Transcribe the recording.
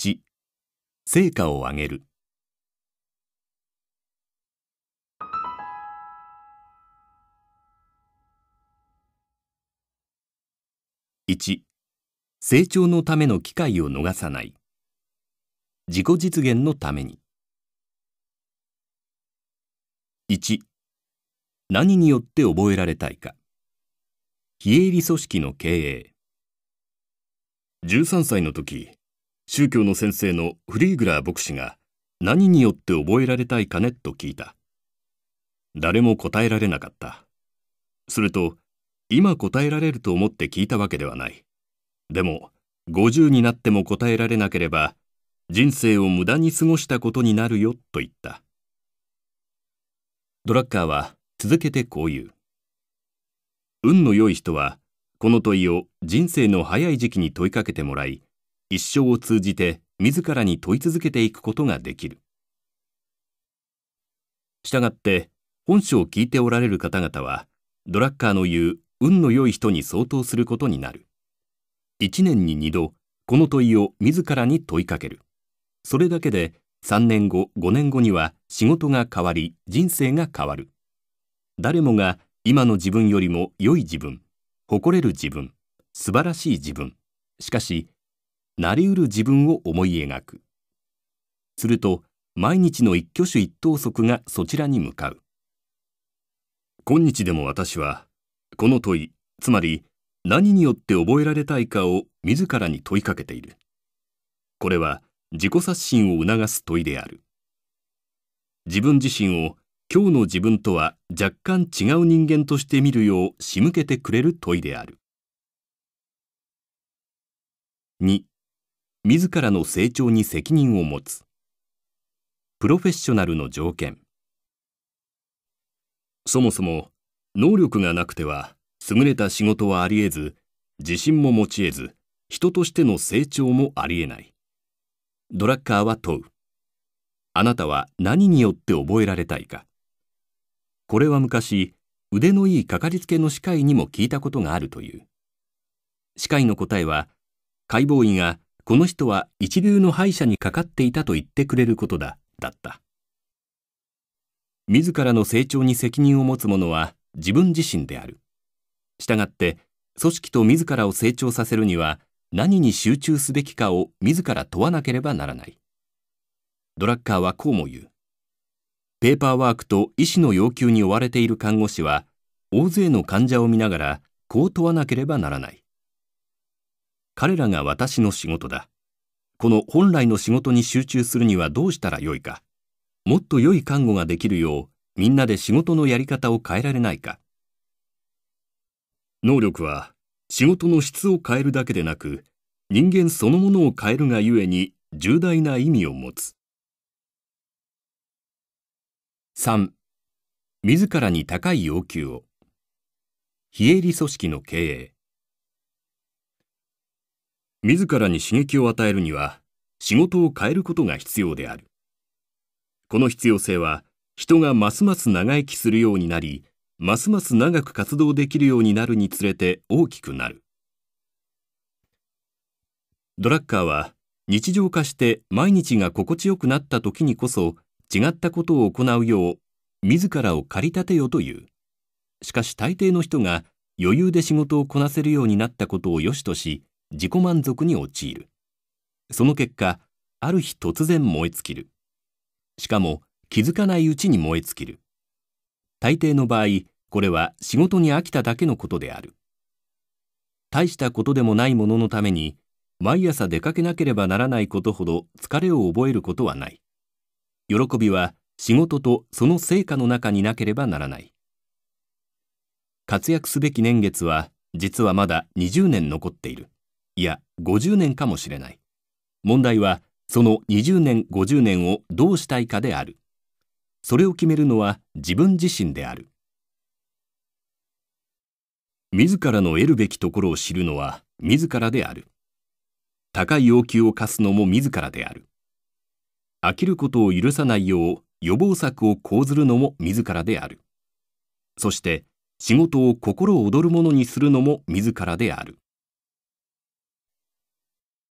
1成果を上げる1成長のための機会を逃さない自己実現のために1何によって覚えられたいか非営利組織の経営13歳の時宗教の先生のフリーグラー牧師が何によって覚えられたいかねと聞いた。誰も答えられなかった。すると、今答えられると思って聞いたわけではない。でも、50になっても答えられなければ、人生を無駄に過ごしたことになるよと言った。ドラッカーは続けてこう言う。運の良い人は、この問いを人生の早い時期に問いかけてもらい、一生を通じて自らに問い続けていくことができる。したがって、本書を聞いておられる方々は、ドラッカーの言う運の良い人に相当することになる。一年に二度、この問いを自らに問いかける。それだけで、3年後、5年後には仕事が変わり、人生が変わる。誰もが今の自分よりも良い自分、誇れる自分、素晴らしい自分。しかし、なりうる自分を思い描く。すると、毎日の一挙手一投足がそちらに向かう。今日でも私は、この問い、つまり何によって覚えられたいかを自らに問いかけている。これは自己刷新を促す問いである。自分自身を今日の自分とは若干違う人間として見るよう仕向けてくれる問いである。2自らの成長に責任を持つプロフェッショナルの条件そもそも能力がなくては優れた仕事はありえず自信も持ちえず人としての成長もありえないドラッカーは問うあなたは何によって覚えられたいかこれは昔腕のいいかかりつけの歯科医にも聞いたことがあるという歯科医の答えは解剖医がこの人は一流の歯医者にかかっていたと言ってくれることだ、だった。自らの成長に責任を持つ者は自分自身である。したがって、組織と自らを成長させるには何に集中すべきかを自ら問わなければならない。ドラッカーはこうも言う。ペーパーワークと医師の要求に追われている看護師は、大勢の患者を見ながらこう問わなければならない。彼らが私の仕事だ。この本来の仕事に集中するにはどうしたらよいか。もっと良い看護ができるよう、みんなで仕事のやり方を変えられないか。能力は仕事の質を変えるだけでなく、人間そのものを変えるがゆえに重大な意味を持つ。3. 自らに高い要求を。非営利組織の経営。自らに刺激を与えるには仕事を変えることが必要である。この必要性は人がますます長生きするようになり、ますます長く活動できるようになるにつれて大きくなる。ドラッカーは日常化して毎日が心地よくなった時にこそ違ったことを行うよう自らを駆り立てよという。しかし大抵の人が余裕で仕事をこなせるようになったことを良しとし、自己満足に陥るその結果ある日突然燃え尽きるしかも気づかないうちに燃え尽きる大抵の場合これは仕事に飽きただけのことである大したことでもないもののために毎朝出かけなければならないことほど疲れを覚えることはない喜びは仕事とその成果の中になければならない活躍すべき年月は実はまだ20年残っているいや50年かもしれない問題はその20年50年をどうしたいかであるそれを決めるのは自分自身である自らの得るべきところを知るのは自らである高い要求を課すのも自らである飽きることを許さないよう予防策を講ずるのも自らであるそして仕事を心躍るものにするのも自らである